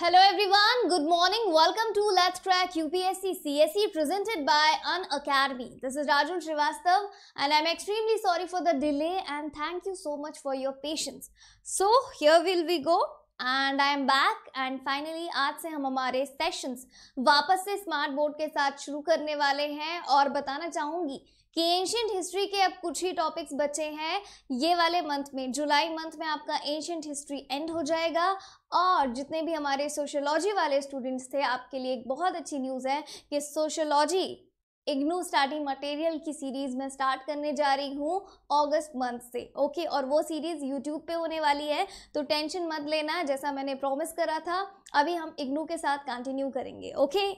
Hello everyone good morning welcome to let's crack UPSC CSE presented by Unacademy this is Rajul Srivastava and I am extremely sorry for the delay and thank you so much for your patience so here will be go and I am back and finally आज से हम हमारे sessions वापस से smart board के साथ शुरू करने वाले हैं और बताना चाहूँगी कि एंशियंट हिस्ट्री के अब कुछ ही टॉपिक्स बचे हैं ये वाले मंथ में जुलाई मंथ में आपका एंशियंट हिस्ट्री एंड हो जाएगा और जितने भी हमारे सोशोलॉजी वाले स्टूडेंट्स थे आपके लिए एक बहुत अच्छी न्यूज़ है कि सोशोलॉजी इग्नू स्टडी मटेरियल की सीरीज में स्टार्ट करने जा रही हूँ अगस्त मंथ से ओके और वो सीरीज यूट्यूब पे होने वाली है तो टेंशन मत लेना जैसा मैंने प्रॉमिस करा था अभी हम इग्नू के साथ कंटिन्यू करेंगे okay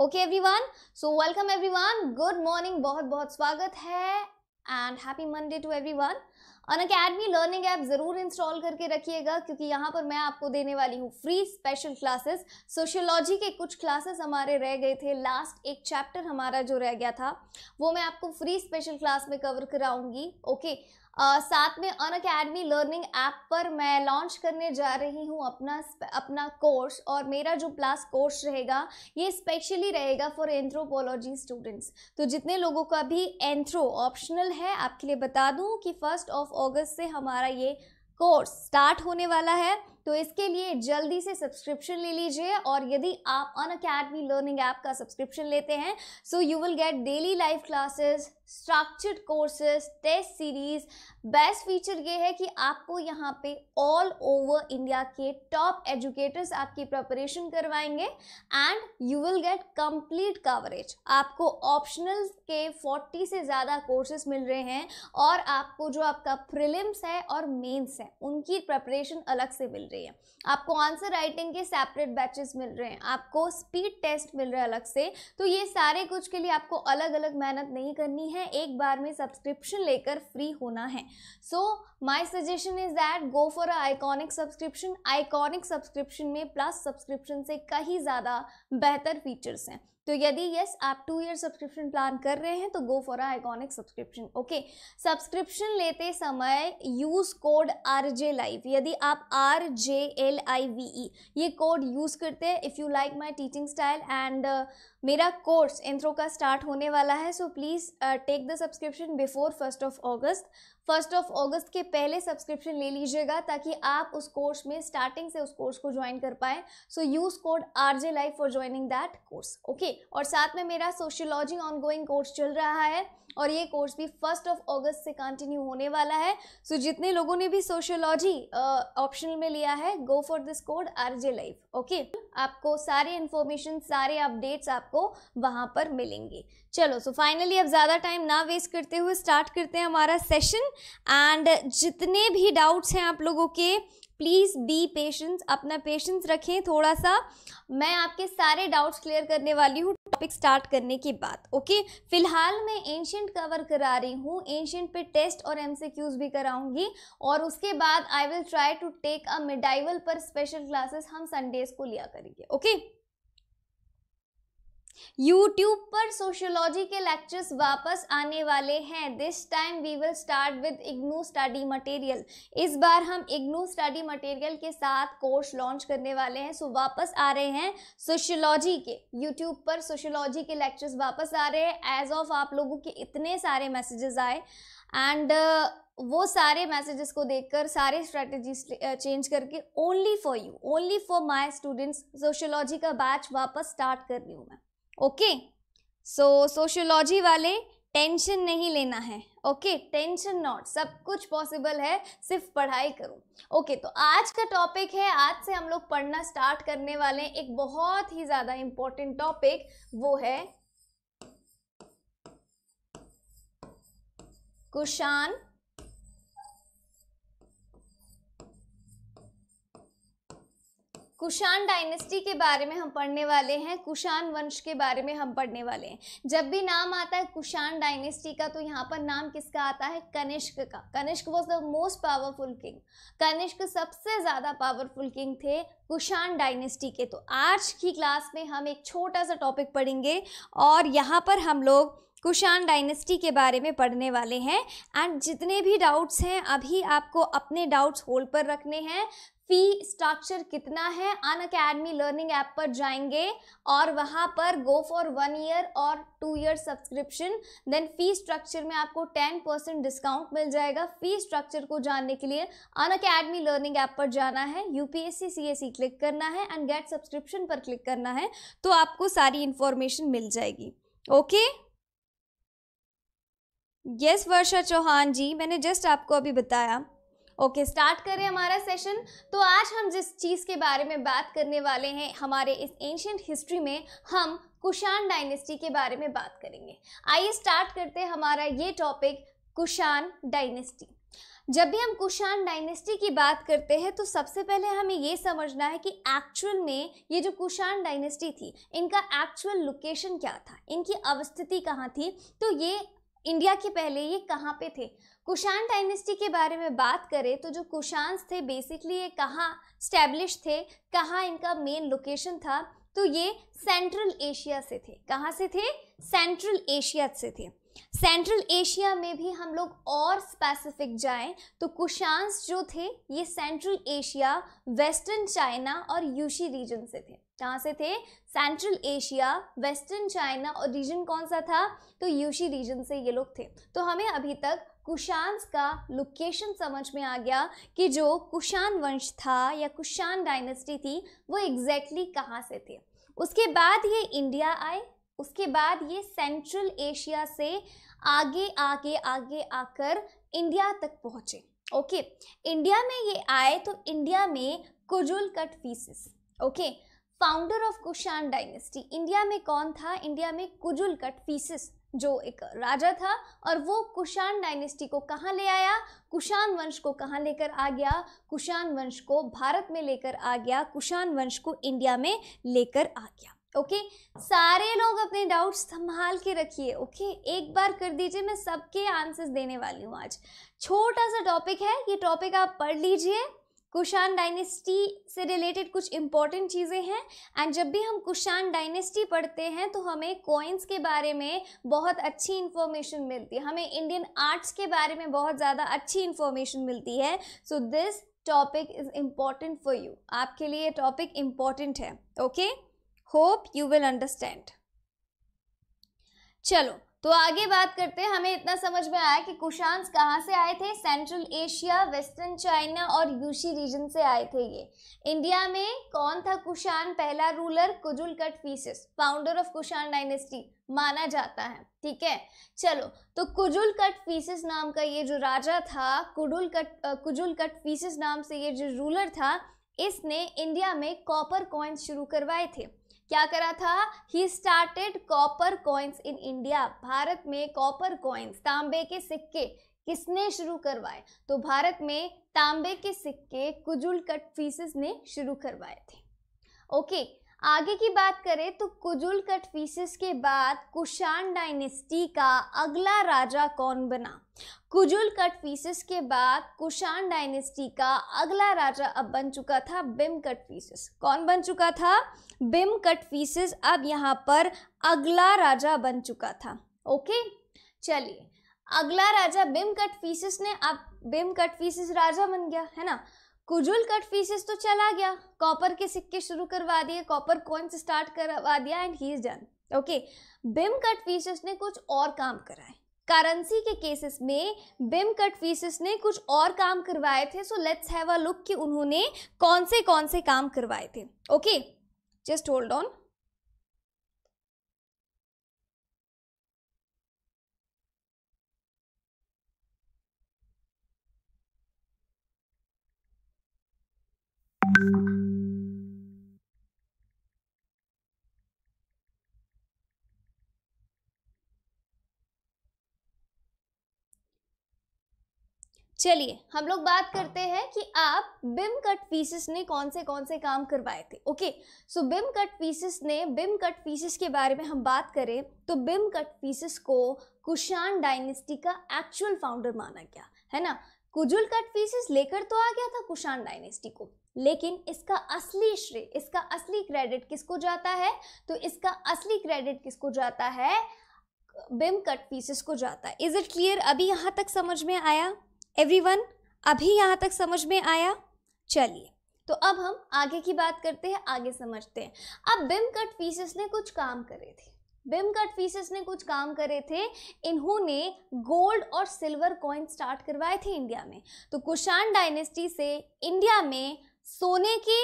okay everyone so welcome everyone good morning बहुत बहुत स्वागत है and happy Monday to everyone Unacademy learning app ज़रूर इंस्टॉल करके रखिएगा क्योंकि यहाँ पर मैं आपको देने वाली हूँ फ्री स्पेशल क्लासेस सोशियोलॉजी के कुछ क्लासेस हमारे रह गए थे लास्ट एक चैप्टर हमारा जो रह गया था वो मैं आपको फ्री स्पेशल क्लास में कवर कराऊंगी ओके आ, साथ में अन अकेडमी लर्निंग ऐप पर मैं लॉन्च करने जा रही हूँ अपना अपना कोर्स और मेरा जो प्लास कोर्स रहेगा ये स्पेशली रहेगा फॉर एंथ्रोपोलॉजी स्टूडेंट्स तो जितने लोगों का भी एंथ्रो ऑप्शनल है आपके लिए बता दूँ कि फर्स्ट ऑफ अगस्त से हमारा ये कोर्स स्टार्ट होने वाला है तो इसके लिए जल्दी से सब्सक्रिप्शन ले लीजिए और यदि आप अन अकेडमी लर्निंग ऐप का सब्सक्रिप्शन लेते हैं so you will get daily live classes structured courses test series best feature ये है कि आपको यहाँ पे ऑल ओवर इंडिया के टॉप एजुकेटर्स आपकी प्रिपरेशन करवाएंगे and you will get complete coverage आपको ऑप्शनल के 40 से ज़्यादा कोर्सेज मिल रहे हैं और आपको जो आपका प्रिलिम्स है और मेंस है उनकी प्रिपरेशन अलग से मिल रही है आपको आंसर राइटिंग के सेपरेट बैचेस मिल रहे हैं आपको स्पीड टेस्ट मिल रहा है अलग से तो ये सारे कुछ के लिए आपको अलग अलग मेहनत नहीं करनी है हैं एक बार में सब्सक्रिप्शन लेकर फ्री होना है so my suggestion is that go for iconic subscription iconic subscription में प्लस सब्सक्रिप्शन से कहीं ज़्यादा बेहतर फीचर्स हैं तो यदि यस आप टू ईयर सब्सक्रिप्शन प्लान कर रहे हैं तो go for iconic subscription okay subscription लेते समय use code R J live यदि आप R J L I V E ये कोड यूज करते हैं if you like my teaching style and मेरा कोर्स इंथ्रो का स्टार्ट होने वाला है so please take the subscription before first of August first of अगस्त के पहले सब्सक्रिप्शन ले लीजिएगा ताकि आप उस कोर्स में स्टार्टिंग से उस कोर्स को ज्वाइन कर पाए so use code R J life for joining that course okay और साथ में मेरा सोशियोलॉजी गोइंग कोर्स चल रहा है और ये कोर्स भी फर्स्ट ऑफ अगस्त से कंटिन्यू होने वाला है सो so, जितने लोगों ने भी सोशियोलॉजी ऑप्शनल में लिया है go for this code R J life okay आपको सारे इन्फॉर्मेशन सारे अपडेट्स आपको वहाँ पर मिलेंगे चलो सो so फाइनली अब ज़्यादा टाइम ना वेस्ट करते हुए स्टार्ट करते हैं हमारा सेशन एंड जितने भी डाउट्स हैं आप लोगों के प्लीज़ बी पेशेंस अपना पेशेंस रखें थोड़ा सा मैं आपके सारे डाउट्स क्लियर करने वाली हूँ टॉपिक स्टार्ट करने के बाद ओके फिलहाल मैं एंशियंट कवर करा रही हूँ एंशियंट पे टेस्ट और एमसीक्यूज भी कराऊंगी और उसके बाद I will try to take a medieval पर स्पेशल क्लासेस हम संडेज को लिया करेंगे ओके okay? यूट्यूब पर सोशोलॉजी के लेक्चर्स वापस आने वाले हैं this time we will start with IGNOU study material इस बार हम इग्नू स्टडी मटेरियल के साथ कोर्स लॉन्च करने वाले हैं सो so, वापस आ रहे हैं सोशोलॉजी के यूट्यूब पर सोशोलॉजी के लेक्चर्स वापस आ रहे हैं एज ऑफ आप लोगों के इतने सारे मैसेजेस आए एंड uh, वो सारे मैसेजेस को देखकर सारे स्ट्रेटजीज चेंज uh, करके only for you only for my students sociology का बैच वापस स्टार्ट कर रही हूँ मैं ओके सो सोशियोलॉजी वाले टेंशन नहीं लेना है ओके टेंशन नॉट सब कुछ पॉसिबल है सिर्फ पढ़ाई करो ओके okay, तो आज का टॉपिक है आज से हम लोग पढ़ना स्टार्ट करने वाले हैं एक बहुत ही ज़्यादा इंपॉर्टेंट टॉपिक वो है कुशान कुषाण डायनेस्टी के बारे में हम पढ़ने वाले हैं कुषाण वंश के बारे में हम पढ़ने वाले हैं जब भी नाम आता है कुषाण डायनेस्टी का तो यहाँ पर नाम किसका आता है कनिष्क का Kanishka was the most powerful king Kanishka सबसे ज़्यादा पावरफुल किंग थे कुषाण डायनेस्टी के तो आज की क्लास में हम एक छोटा सा टॉपिक पढ़ेंगे और यहाँ पर हम लोग कुशान डायनेस्टी के बारे में पढ़ने वाले हैं एंड जितने भी डाउट्स हैं अभी आपको अपने डाउट्स होल्ड पर रखने हैं फी स्ट्रक्चर कितना है अन अकेडमी लर्निंग ऐप पर जाएंगे और वहाँ पर गो फॉर वन ईयर और two year subscription then fee structure में आपको टेन परसेंट डिस्काउंट मिल जाएगा फी स्ट्रक्चर को जानने के लिए अन अकेडमी लर्निंग ऐप पर जाना है यू एस सी क्लिक करना है एंड गेट सब्सक्रिप्शन पर क्लिक करना है तो आपको सारी इन्फॉर्मेशन मिल जाएगी okay okay? Yes Varsha Chauhan ji मैंने जस्ट आपको अभी बताया ओके okay, स्टार्ट करें हमारा सेशन तो आज हम जिस चीज़ के बारे में बात करने वाले हैं हमारे इस एंशंट हिस्ट्री में हम कुशान डायनेस्टी के बारे में बात करेंगे आइए स्टार्ट करते हैं हमारा ये टॉपिक कुशान डायनेस्टी जब भी हम कुशान डायनेस्टी की बात करते हैं तो सबसे पहले हमें ये समझना है कि एक्चुअल में ये जो कुशान डायनेस्टी थी इनका एक्चुअल लोकेशन क्या था इनकी अवस्थिति कहाँ थी तो ये इंडिया के पहले ये कहाँ पे थे कुशान डायनेस्टी के बारे में बात करें तो जो कुशांस थे बेसिकली ये कहाँ स्टैब्लिश थे कहाँ इनका मेन लोकेशन था तो ये सेंट्रल एशिया से थे कहाँ से थे सेंट्रल एशिया से थे सेंट्रल एशिया में भी हम लोग और स्पेसिफिक जाएं तो कुशांस जो थे ये सेंट्रल एशिया वेस्टर्न चाइना और यूशी रीजन से थे कहाँ से थे सेंट्रल एशिया वेस्टर्न चाइना और रीजन कौन सा था तो यूशी रीजन से ये लोग थे तो हमें अभी तक कुशांस का लोकेशन समझ में आ गया कि जो कुशान वंश था या कुशान डायनेस्टी थी वो एग्जैक्टली exactly कहाँ से थे उसके बाद ये इंडिया आए उसके बाद ये सेंट्रल एशिया से आगे आगे आगे आकर इंडिया तक पहुँचे ओके इंडिया में ये आए तो इंडिया में Kujula Kadphises okay founder of Kushan dynasty India में कौन था इंडिया में कुजुल कट जो एक राजा था और वो कुशान डायनेस्टी को कहाँ ले आया कुशान वंश को कहाँ लेकर आ गया कुशान वंश को भारत में लेकर आ गया कुशान वंश को इंडिया में लेकर आ गया ओके okay? सारे लोग अपने डाउट्स संभाल के रखिए ओके okay? एक बार कर दीजिए मैं सबके आंसर्स देने वाली हूँ आज छोटा सा टॉपिक है ये टॉपिक आप पढ़ लीजिए कुशान डायनेस्टी से रिलेटेड कुछ इंपॉर्टेंट चीज़ें हैं एंड जब भी हम कुशान डायनेस्टी पढ़ते हैं तो हमें कॉइन्स के बारे में बहुत अच्छी इन्फॉर्मेशन मिलती है हमें इंडियन आर्ट्स के बारे में बहुत ज़्यादा अच्छी इन्फॉर्मेशन मिलती है so this topic is important for you आपके लिए ये टॉपिक इम्पॉर्टेंट है okay hope you will understand चलो तो आगे बात करते हैं हमें इतना समझ में आया कि कुशांस कहाँ से आए थे सेंट्रल एशिया वेस्टर्न चाइना और यूशी रीजन से आए थे ये इंडिया में कौन था कुशान पहला ruler Kujula Kadphises founder of Kushan dynasty माना जाता है ठीक है चलो तो कुजुल कट फीसिस नाम का ये जो राजा था कुजुल कट फीसिस नाम से ये जो रूलर था इसने इंडिया में कॉपर कॉइन्स शुरू करवाए थे क्या करा था he started copper coins in India भारत में कॉपर कॉइन्स तांबे के सिक्के किसने शुरू करवाए तो भारत में तांबे के सिक्के कुजुल कट फीसिस ने शुरू करवाए थे ओके आगे की बात करें तो कुजुल कट फीसिस के बाद कुशाण डायनेस्टी का अगला राजा कौन बना कुजुल कट फीसिस के बाद कुशाण डायनेस्टी का अगला राजा अब बन चुका था बिम कट फीसिस कौन बन चुका था बिम कट फीसेस अब यहाँ पर अगला राजा बन चुका था ओके चलिए अगला राजा बिम कट फीसेस ने अब बिम कट फीसेस राजा बन गया है ना कुजुल कट फीसेस तो चला गया कॉपर के सिक्के शुरू करवा दिए कॉपर कॉइन से स्टार्ट करवा दिया and he is done okay Vima Kadphises ने कुछ और काम कराए करेंसी के केसेस में बिम कट फीसेस ने कुछ और काम करवाए थे so let's have a look कि उन्होंने कौन से कौन से काम करवाए थे okay okay? just hold on चलिए हम लोग बात करते हैं कि आप बिम कट फीसिस ने कौन से कौन से काम करवाए थे okay so Vima Kadphises ने बिम कट फीसिस के बारे में हम बात करें तो बिम कट फीसिस को कुशान डायनेस्टी का एक्चुअल फाउंडर माना गया है ना कुजुल कट फीसिस लेकर तो आ गया था कुशान डायनेस्टी को लेकिन इसका असली श्रेय इसका असली क्रेडिट किसको जाता है तो इसका असली क्रेडिट किसको जाता है बिम कट फीसिस को जाता है इज इट क्लियर अभी यहाँ तक समझ में आया एवरीवन अभी यहाँ तक समझ में आया चलिए तो अब हम आगे की बात करते हैं आगे समझते हैं अब बिम कट फीसिस ने कुछ काम करे थे बिम कट फीसिस ने कुछ काम करे थे इन्होंने गोल्ड और सिल्वर कॉइन स्टार्ट करवाए थे इंडिया में तो कुशान डायनेस्टी से इंडिया में सोने की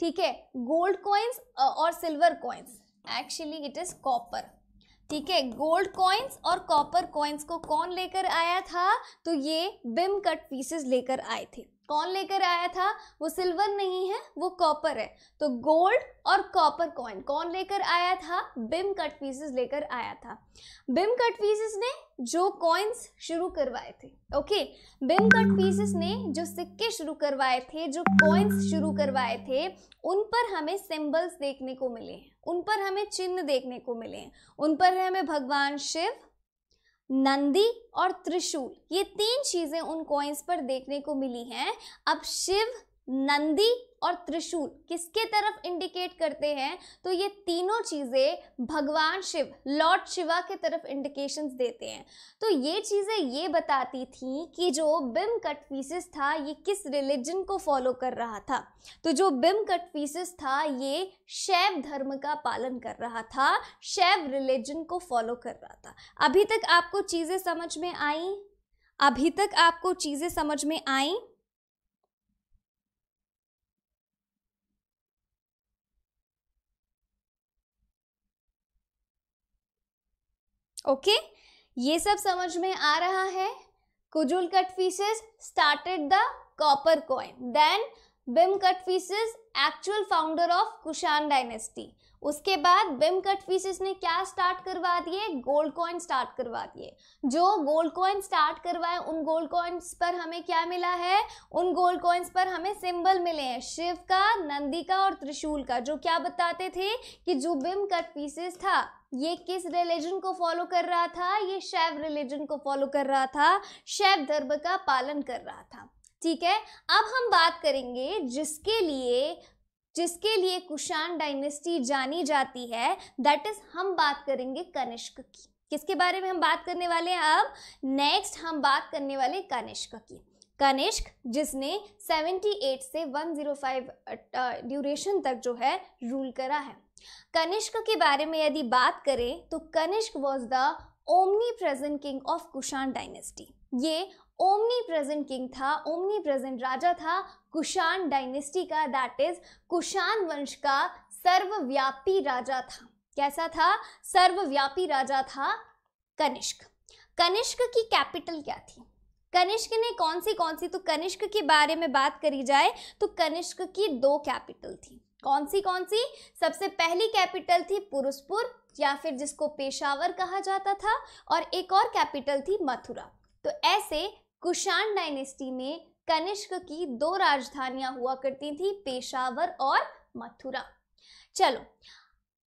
ठीक है गोल्ड कॉइन्स और silver coins actually it is copper ठीक है गोल्ड कॉइन्स और कॉपर कॉइन्स को कौन लेकर आया था तो ये बिम कट पीसेस लेकर आए थे कौन लेकर आया था वो सिल्वर नहीं है वो कॉपर है तो गोल्ड और कॉपर कॉइन कौन लेकर आया था बिम कट पीसेस लेकर आया था बिम कट पीसेस ने जो कॉइन्स शुरू करवाए थे ओके बिम कट पीसेस ने जो सिक्के शुरू करवाए थे जो कॉइन्स शुरू करवाए थे उन पर हमें सिंबल्स देखने को मिले हैं उन पर हमें चिन्ह देखने को मिले हैं उन पर हमें भगवान शिव नंदी और त्रिशूल ये तीन चीज़ें उन कॉइन्स पर देखने को मिली हैं अब शिव नंदी और त्रिशूल किसके तरफ इंडिकेट करते हैं तो ये तीनों चीज़ें भगवान शिव लॉर्ड शिवा के तरफ इंडिकेशंस देते हैं तो ये चीज़ें ये बताती थी कि जो बिम कट पीसेस था ये किस रिलीजन को फॉलो कर रहा था तो जो बिम कट पीसेस था ये शैव धर्म का पालन कर रहा था शैव रिलीजन को फॉलो कर रहा था अभी तक आपको चीज़ें समझ में आई अभी तक आपको चीज़ें समझ में आई ओके ये सब समझ में आ रहा है Kujula Kadphises started the copper coin then Vima Kadphises actual founder of Kushan dynasty उसके बाद बिम कटफीसिस ने क्या स्टार्ट करवा दिए गोल्ड कॉइन स्टार्ट करवा दिए जो गोल्ड कॉइन स्टार्ट करवाए उन गोल्ड कॉइन्स पर हमें क्या मिला है उन गोल्ड कॉइन्स पर हमें सिंबल मिले हैं शिव का नंदी का और त्रिशूल का जो क्या बताते थे कि जो बिम कटफीसिस था ये किस रिलीजन को फॉलो कर रहा था ये शैव रिलीजन को फॉलो कर रहा था शैव धर्म का पालन कर रहा था ठीक है अब हम बात करेंगे जिसके लिए जिसके लिए कुषाण डायनेस्टी जानी जाती है दैट इज हम बात करेंगे कनिष्क की किसके बारे में हम बात करने वाले हैं अब नेक्स्ट हम बात करने वाले कनिष्क की कनिष्क जिसने 78 से 105 ड्यूरेशन तक जो है रूल करा है कनिष्क के बारे में यदि बात करें तो Kanishka was the omnipresent king of Kushan dynasty ये ओमनी प्रेजेंट किंग था ओमनी प्रेजेंट राजा था कुशान डायनेस्टी का दैट इज कुशान वंश का सर्वव्यापी राजा था कैसा था सर्वव्यापी राजा था कनिष्क कनिष्क की कैपिटल क्या थी कनिष्क ने कौन सी कौन सी तो कनिष्क के बारे में बात करी जाए तो कनिष्क की दो कैपिटल थी कौन सी कौन सी सबसे पहली कैपिटल थी पुरुषपुर या फिर जिसको पेशावर कहा जाता था और एक और कैपिटल थी मथुरा तो ऐसे कुषाण डायनेस्टी में कनिष्क की दो राजधानियां हुआ करती थी पेशावर और मथुरा चलो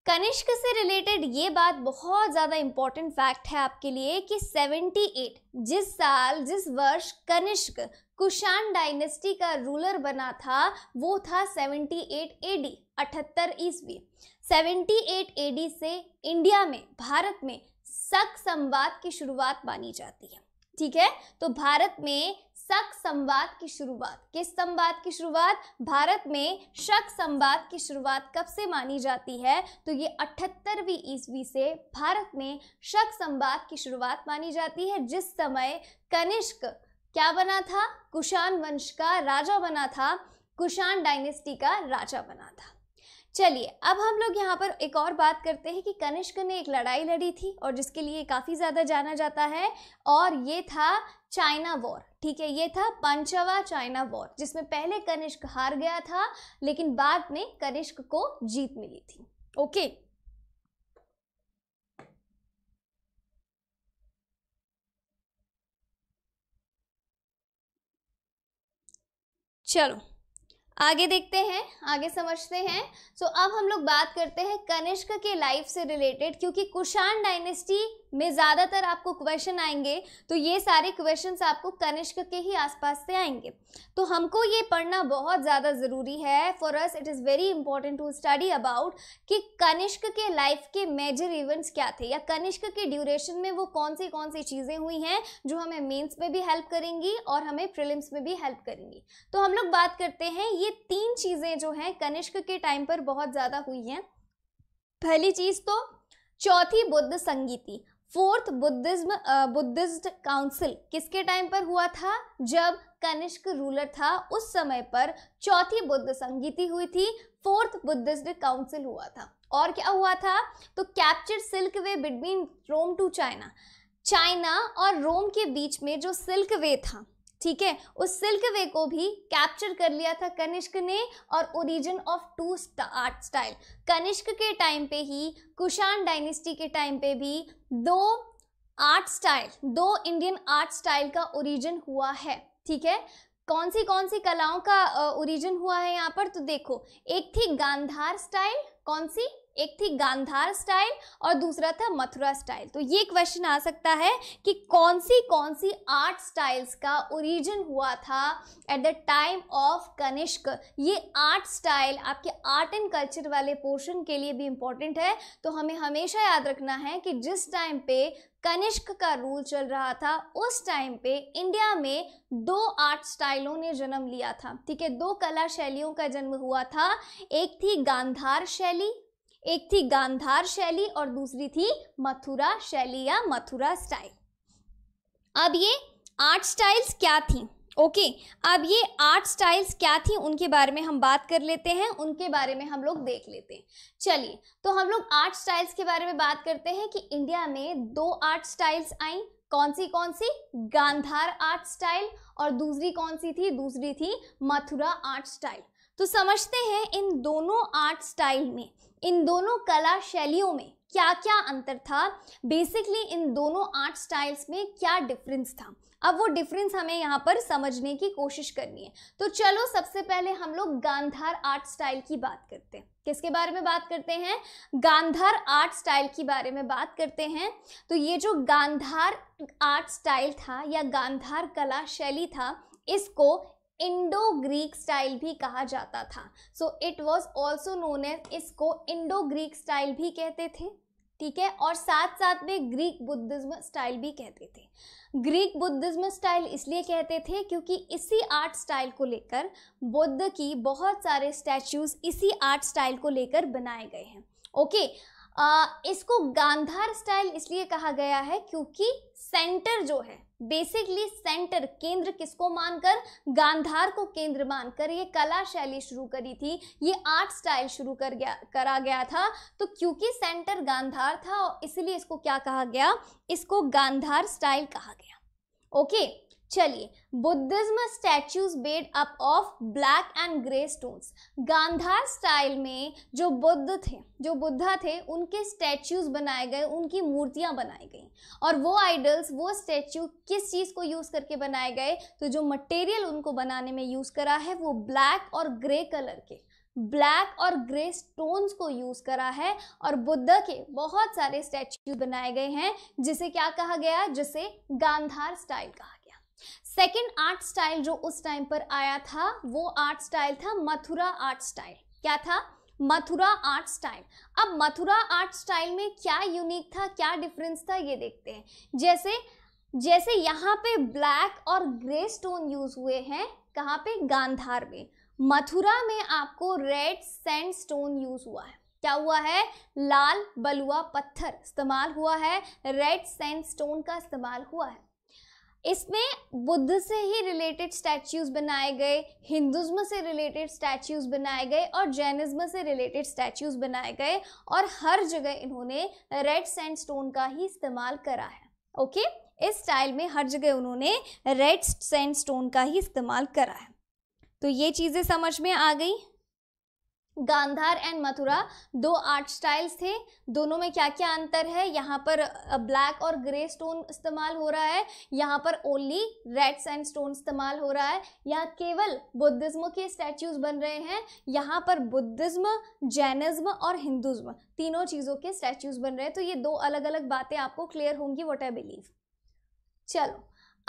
कनिष्क से रिलेटेड ये बात बहुत ज़्यादा इम्पॉर्टेंट फैक्ट है आपके लिए कि 78 जिस साल जिस वर्ष कनिष्क कुषाण डायनेस्टी का रूलर बना था वो था 78 एडी अठहत्तर ईस्वी 78 एडी से इंडिया में भारत में सक संवाद की शुरुआत मानी जाती है ठीक है तो भारत में शक संवाद की शुरुआत किस संवाद की शुरुआत भारत में शक संवाद की शुरुआत कब से मानी जाती है तो ये अठहत्तरवीं ईस्वी से भारत में शक संवाद की शुरुआत मानी जाती है जिस समय कनिष्क क्या बना था कुषाण वंश का राजा बना था कुषाण डायनेस्टी का राजा बना था चलिए अब हम लोग यहाँ पर एक और बात करते हैं कि कनिष्क ने एक लड़ाई लड़ी थी और जिसके लिए काफ़ी ज़्यादा जाना जाता है और ये था चाइना वॉर ठीक है ये था पंचवा चाइना वॉर जिसमें पहले कनिष्क हार गया था लेकिन बाद में कनिष्क को जीत मिली थी ओके चलो आगे देखते हैं आगे समझते हैं सो अब हम लोग बात करते हैं कनिष्क के लाइफ से रिलेटेड क्योंकि कुषाण डायनेस्टी में ज़्यादातर आपको क्वेश्चन आएंगे तो ये सारे क्वेश्चंस आपको कनिष्क के ही आसपास से आएंगे तो हमको ये पढ़ना बहुत ज़्यादा ज़रूरी है for us it is very important to study about कि कनिष्क के लाइफ के मेजर इवेंट्स क्या थे या कनिष्क के ड्यूरेशन में वो कौन सी कौन सी चीज़ें हुई हैं जो हमें मेन्स में भी हेल्प करेंगी और हमें प्रिलिम्स में भी हेल्प करेंगी तो हम लोग बात करते हैं ये ये तीन चीजें जो हैं कनिष्क के टाइम पर बहुत ज्यादा हुई हैं पहली चीज तो चौथी बुद्ध संगीति फोर्थ बुद्धिज्म बुद्धिस्ट काउंसिल किसके टाइम पर हुआ था जब कनिष्क रूलर था उस समय पर चौथी बुद्ध संगीति हुई थी फोर्थ बुद्धिस्ट काउंसिल हुआ था और क्या हुआ था तो capture silk way between Rome to China China और रोम के बीच में जो सिल्क वे था ठीक है उस सिल्क वे को भी कैप्चर कर लिया था कनिष्क ने और origin of two art style Kanishka के टाइम पे ही कुशान डायनेस्टी के टाइम पे भी दो आर्ट स्टाइल दो इंडियन आर्ट स्टाइल का ओरिजिन हुआ है ठीक है कौन सी कौन सी कलाओं का ओरिजिन हुआ है यहाँ पर तो देखो एक थी गांधार स्टाइल कौन सी एक थी गांधार स्टाइल और दूसरा था मथुरा स्टाइल तो ये क्वेश्चन आ सकता है कि कौन सी कौन सी आर्ट स्टाइल्स का ओरिजिन हुआ था at the time of Kanishka ये आर्ट स्टाइल आपके आर्ट एंड कल्चर वाले पोर्शन के लिए भी इंपॉर्टेंट है तो हमें हमेशा याद रखना है कि जिस टाइम पे कनिष्क का रूल चल रहा था उस टाइम पे इंडिया में दो आर्ट स्टाइलों ने जन्म लिया था ठीक है दो कला शैलियों का जन्म हुआ था एक थी गांधार शैली एक थी गांधार शैली और दूसरी थी मथुरा शैली या मथुरा स्टाइल अब ये आर्ट स्टाइल्स क्या थी ओके okay, अब ये आर्ट स्टाइल्स क्या थी उनके बारे में हम बात कर लेते हैं उनके बारे में हम लोग देख लेते हैं चलिए तो हम लोग आर्ट स्टाइल्स के बारे में बात करते हैं कि इंडिया में दो आर्ट स्टाइल्स आई कौन सी कौन सी गांधार आर्ट स्टाइल और दूसरी कौन सी थी दूसरी थी मथुरा आर्ट स्टाइल तो समझते हैं इन दोनों आर्ट स्टाइल में इन दोनों कला शैलियों में क्या क्या अंतर था बेसिकली इन दोनों आर्ट स्टाइल्स में क्या डिफरेंस था अब वो डिफरेंस हमें यहाँ पर समझने की कोशिश करनी है तो चलो सबसे पहले हम लोग गांधार आर्ट स्टाइल की बात करते हैं किसके बारे में बात करते हैं गांधार आर्ट स्टाइल के बारे में बात करते हैं तो ये जो गांधार आर्ट स्टाइल था या गांधार कला शैली था इसको इंडो ग्रीक स्टाइल भी कहा जाता था so it was also known as इसको इंडो ग्रीक स्टाइल भी कहते थे ठीक है और साथ साथ में ग्रीक बुद्धिज्म स्टाइल भी कहते थे ग्रीक बुद्धिज्म स्टाइल इसलिए कहते थे क्योंकि इसी आर्ट स्टाइल को लेकर बुद्ध की बहुत सारे स्टैचूज इसी आर्ट स्टाइल को लेकर बनाए गए हैं ओके okay, आ, इसको गांधार स्टाइल इसलिए कहा गया है क्योंकि सेंटर जो है बेसिकली सेंटर केंद्र किसको मानकर गांधार को केंद्र मानकर ये कला शैली शुरू करी थी ये आर्ट स्टाइल शुरू कर गया करा गया था तो क्योंकि सेंटर गांधार था इसलिए इसको क्या कहा गया इसको गांधार स्टाइल कहा गया ओके okay. चलिए Buddhism statues made up of black and grey stones Gandhara style में जो बुद्ध थे जो बुद्धा थे उनके स्टैचूज बनाए गए उनकी मूर्तियां बनाई गई और वो आइडल्स वो स्टैचू किस चीज़ को यूज़ करके बनाए गए तो जो मटेरियल उनको बनाने में यूज़ करा है वो ब्लैक और ग्रे कलर के ब्लैक और ग्रे स्टोन्स को यूज़ करा है और बुद्ध के बहुत सारे स्टैचू बनाए गए हैं जिसे क्या कहा गया जिसे गांधार स्टाइल कहा सेकेंड आर्ट स्टाइल जो उस टाइम पर आया था वो आर्ट स्टाइल था मथुरा आर्ट स्टाइल क्या था मथुरा आर्ट स्टाइल अब मथुरा आर्ट स्टाइल में क्या यूनिक था क्या डिफरेंस था ये देखते हैं जैसे जैसे यहाँ पे ब्लैक और ग्रे स्टोन यूज हुए हैं कहाँ पे गांधार में मथुरा में आपको रेड सैंड स्टोन यूज हुआ है क्या हुआ है लाल बलुआ पत्थर इस्तेमाल हुआ है रेड सैंड स्टोन का इस्तेमाल हुआ है इसमें बुद्ध से ही रिलेटेड स्टैच्यूज बनाए गए हिंदुज्म से रिलेटेड स्टैच्यूज बनाए गए और जैनिज्म से रिलेटेड स्टैच्यूज बनाए गए और हर जगह इन्होंने रेड सैंड स्टोन का ही इस्तेमाल करा है ओके इस स्टाइल में हर जगह उन्होंने रेड सैंड स्टोन का ही इस्तेमाल करा है तो ये चीज़ें समझ में आ गई गांधार एंड मथुरा दो आर्ट स्टाइल्स थे दोनों में क्या क्या अंतर है यहाँ पर ब्लैक और ग्रे स्टोन इस्तेमाल हो रहा है यहाँ पर ओनली रेड सैंड स्टोन इस्तेमाल हो रहा है यहाँ केवल बुद्धिज्म के स्टैचूज बन रहे हैं यहाँ पर बुद्धिज्म जैनिज्म और हिंदुज्म तीनों चीज़ों के स्टैचूज बन रहे हैं तो ये दो अलग अलग बातें आपको क्लियर होंगी वट आई बिलीव चलो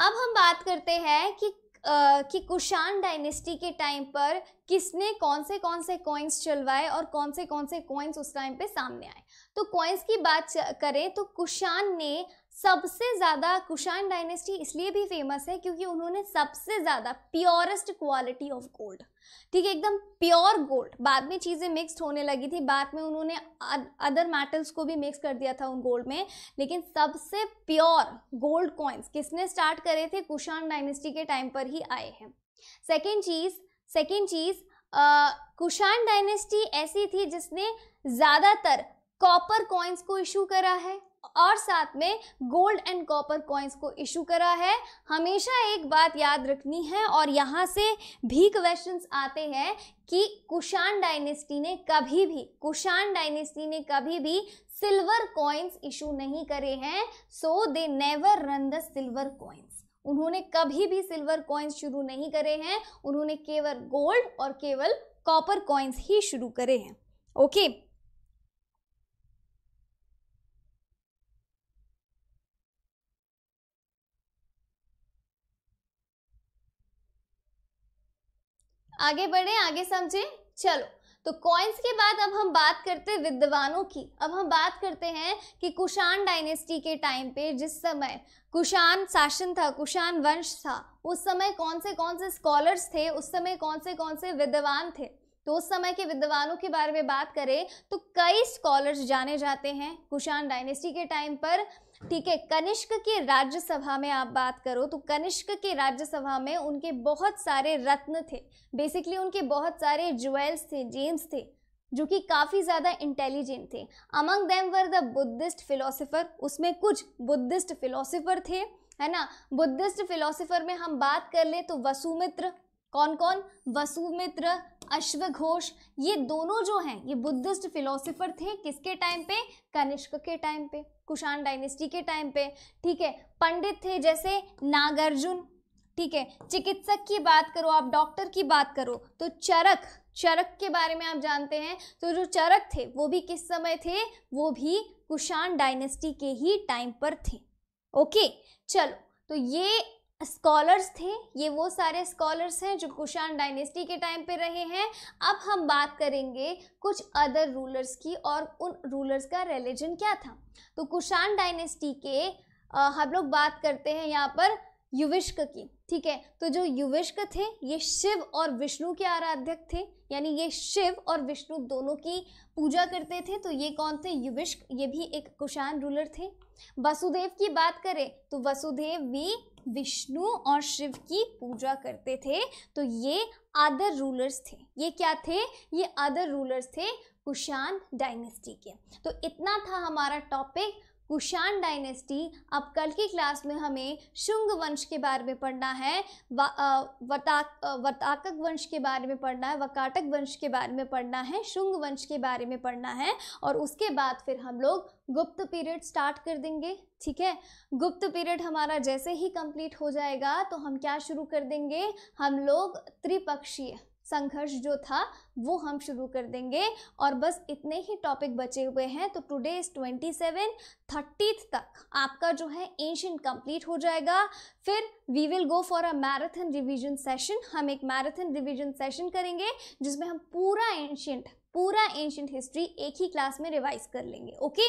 अब हम बात करते हैं कि कि कुशान डायनेस्टी के टाइम पर किसने कौन से कौन से कॉइन्स चलवाए और कौन से कौन से कॉइन्स उस टाइम पे सामने आए तो कॉइन्स की बात करें तो कुशान ने सबसे ज़्यादा कुशान डायनेस्टी इसलिए भी फेमस है क्योंकि उन्होंने सबसे ज़्यादा प्योरेस्ट क्वालिटी ऑफ गोल्ड ठीक है एकदम प्योर गोल्ड बाद में चीज़ें मिक्स होने लगी थी बाद में उन्होंने अदर मेटल्स को भी मिक्स कर दिया था उन गोल्ड में लेकिन सबसे प्योर गोल्ड कॉइन्स किसने स्टार्ट करे थे कुशान डायनेस्टी के टाइम पर ही आए हैं सेकेंड चीज़ सेकेंड चीज़ कुशान डायनेस्टी ऐसी थी जिसने ज़्यादातर कॉपर कॉइन्स को इशू करा है और साथ में गोल्ड एंड कॉपर कॉइन्स को इशू करा है हमेशा एक बात याद रखनी है और यहाँ से भी क्वेश्चंस आते हैं कि कुशान डायनेस्टी ने कभी भी कुशान डायनेस्टी ने कभी भी सिल्वर कॉइन्स इशू नहीं करे हैं so they never run the silver coins उन्होंने कभी भी सिल्वर कॉइन्स शुरू नहीं करे हैं उन्होंने केवल गोल्ड और केवल कॉपर कॉइन्स ही शुरू करे हैं ओके okay. आगे बढ़े आगे समझे चलो तो कॉइन्स के बाद अब हम बात करते हैं विद्वानों की अब हम बात करते हैं कि कुषाण डायनेस्टी के टाइम पे जिस समय कुषाण शासन था कुषाण वंश था उस समय कौन से कौन से स्कॉलर्स थे उस समय कौन से कौन से विद्वान थे तो उस समय के विद्वानों के बारे में बात करें तो कई स्कॉलर्स जाने जाते हैं कुषाण डायनेस्टी के टाइम पर ठीक है कनिष्क की राज्यसभा में आप बात करो तो कनिष्क की राज्यसभा में उनके बहुत सारे रत्न थे बेसिकली उनके बहुत सारे ज्वेल्स थे जेम्स थे जो कि काफ़ी ज़्यादा इंटेलिजेंट थे among them were the Buddhist philosopher उसमें कुछ बुद्धिस्ट फिलोसोफर थे है ना बुद्धिस्ट फिलोसोफर में हम बात कर ले तो वसुमित्र कौन कौन वसुमित्र अश्वघोष ये दोनों जो हैं ये बुद्धिस्ट फिलोसोफर थे किसके टाइम पे कनिष्क के टाइम पे कुषाण डायनेस्टी के टाइम पे ठीक है पंडित थे जैसे नागार्जुन ठीक है चिकित्सक की बात करो आप डॉक्टर की बात करो तो चरक चरक के बारे में आप जानते हैं तो जो चरक थे वो भी किस समय थे वो भी कुषाण डायनेस्टी के ही टाइम पर थे ओके चलो तो ये स्कॉलर्स थे ये वो सारे स्कॉलर्स हैं जो कुषाण डायनेस्टी के टाइम पे रहे हैं अब हम बात करेंगे कुछ अदर रूलर्स की और उन रूलर्स का रिलीजन क्या था तो कुषाण डायनेस्टी के आ, हम लोग बात करते हैं यहाँ पर युविष्क की ठीक है तो जो युविष्क थे ये शिव और विष्णु के आराध्यक थे यानी ये शिव और विष्णु दोनों की पूजा करते थे तो ये कौन थे युविष्क ये भी एक कुषाण रूलर थे वसुदेव की बात करें तो वसुदेव भी विष्णु और शिव की पूजा करते थे तो ये अदर रूलर्स थे ये क्या थे ये अदर रूलर्स थे कुशान डायनेस्टी के तो इतना था हमारा टॉपिक कुशान डायनेस्टी अब कल की क्लास में हमें शुंग वंश के बारे में पढ़ना है वर्ताक वर्ताकक वंश के बारे में पढ़ना है वकाटक वंश के बारे में पढ़ना है शुंग वंश के बारे में पढ़ना है और उसके बाद फिर हम लोग गुप्त पीरियड स्टार्ट कर देंगे ठीक है गुप्त पीरियड हमारा जैसे ही कंप्लीट हो जाएगा तो हम क्या शुरू कर देंगे हम लोग त्रिपक्षीय संघर्ष जो था वो हम शुरू कर देंगे और बस इतने ही टॉपिक बचे हुए हैं तो today is twenty seven thirtieth तक आपका जो है एंशियंट कंप्लीट हो जाएगा फिर we will go for a marathon revision session हम एक मैराथन रिवीजन सेशन करेंगे जिसमें हम पूरा एंशियंट पूरा एंशियंट हिस्ट्री एक ही क्लास में रिवाइज कर लेंगे okay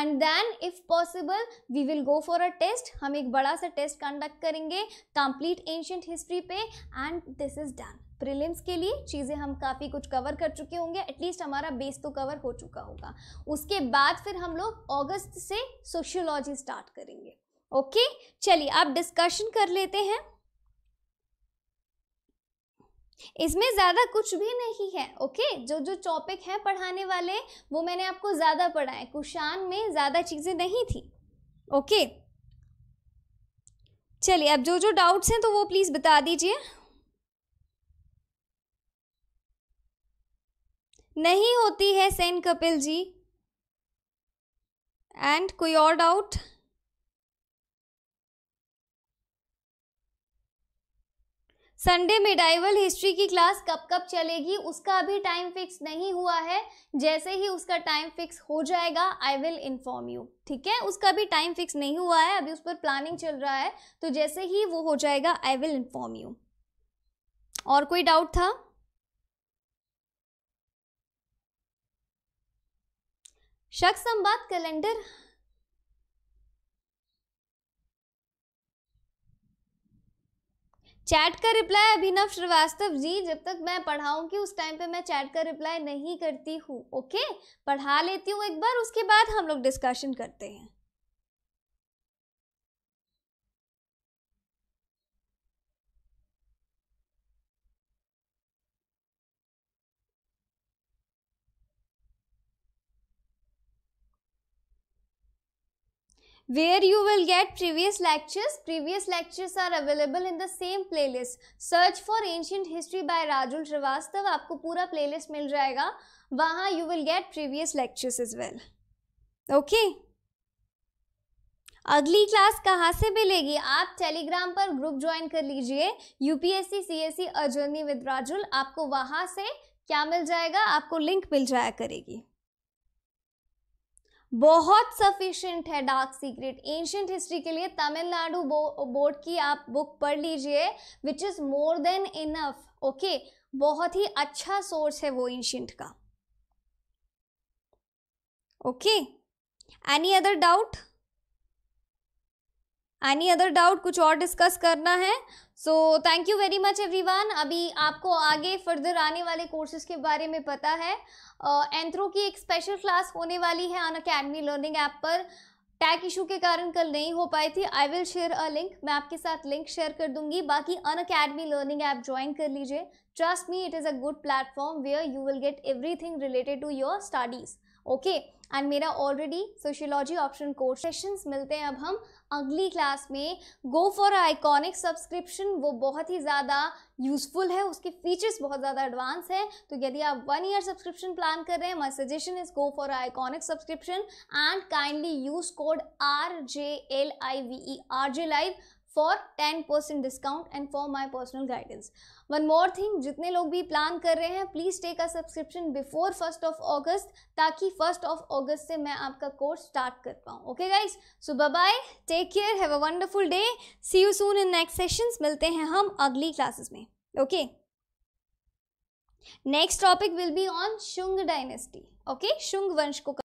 and then if possible we will go for a test हम एक बड़ा सा टेस्ट कंडक्ट करेंगे कंप्लीट एंशियंट हिस्ट्री पे and this is done prelims के लिए चीज़ें हम काफ़ी कुछ कवर कर चुके होंगे एटलीस्ट हमारा बेस तो कवर हो चुका होगा उसके बाद फिर हम लोग अगस्त से सोशियोलॉजी स्टार्ट करेंगे ओके चलिए आप डिस्कशन कर लेते हैं इसमें ज़्यादा कुछ भी नहीं है ओके जो जो टॉपिक है पढ़ाने वाले वो मैंने आपको ज़्यादा पढ़ाए कुशान में ज़्यादा चीज़ें नहीं थी ओके चलिए अब जो जो डाउट्स हैं तो वो प्लीज़ बता दीजिए नहीं होती है सेन कपिल जी एंड कोई और डाउट संडे मिडाइवल हिस्ट्री की क्लास कब कब चलेगी उसका अभी टाइम फिक्स नहीं हुआ है जैसे ही उसका टाइम फिक्स हो जाएगा आई विल इन्फॉर्म यू ठीक है उसका भी टाइम फिक्स नहीं हुआ है अभी उस पर प्लानिंग चल रहा है तो जैसे ही वो हो जाएगा आई विल इन्फॉर्म यू और कोई डाउट था शक संवाद कैलेंडर चैट का रिप्लाई अभिनव श्रीवास्तव जी जब तक मैं पढ़ाऊंगी उस टाइम पे मैं चैट का रिप्लाई नहीं करती हूँ ओके पढ़ा लेती हूँ एक बार उसके बाद हम लोग डिस्कशन करते हैं where you will get previous lectures. Previous lectures are available in the same playlist. Search for Ancient History by Rajul Srivastav. आपको पूरा playlist मिल जाएगा वहाँ you will get previous lectures as well. Okay? अगली class कहाँ से मिलेगी आप Telegram पर ग्रुप ज्वाइन कर लीजिए UPSC CSC a journey with Rajul आपको वहाँ से क्या मिल जाएगा आपको लिंक मिल जाया करेगी बहुत सफिशिएंट है डार्क सीक्रेट एंशियंट हिस्ट्री के लिए तमिलनाडु बोर्ड की आप बुक पढ़ लीजिए which is more than enough okay बहुत ही अच्छा सोर्स है वो एंशियंट का okay any other doubt any other doubt कुछ और डिस्कस करना है so thank you very much everyone अभी आपको आगे फर्दर आने वाले कोर्सेज के बारे में पता है एंथ्रो uh, की एक स्पेशल क्लास होने वाली है ऑन अकेडमी लर्निंग ऐप पर टैग इशू के कारण कल नहीं हो पाई थी I will share a link मैं आपके साथ लिंक शेयर कर दूंगी बाकी Unacademy learning app join कर लीजिए trust me it is a good platform where you will get everything related to your studies okay and मेरा already sociology option course sessions मिलते हैं अब हम अगली क्लास में गो फॉर आइकॉनिक सब्सक्रिप्शन वो बहुत ही ज़्यादा यूजफुल है उसके फीचर्स बहुत ज़्यादा एडवांस है तो यदि आप वन ईयर सब्सक्रिप्शन प्लान कर रहे हैं my suggestion is go for iconic subscription and kindly use code R J L I V E R J live for ten percent discount and for my personal guidance one more thing जितने लोग भी plan कर रहे हैं please take a subscription before first of August ताकि first of August से मैं आपका कोर्स स्टार्ट कर पाऊँ okay guys so bye take care have a wonderful day see you soon in next sessions मिलते हैं हम अगली क्लासेस में okay next topic will be on Shunga dynasty okay Shunga वंश को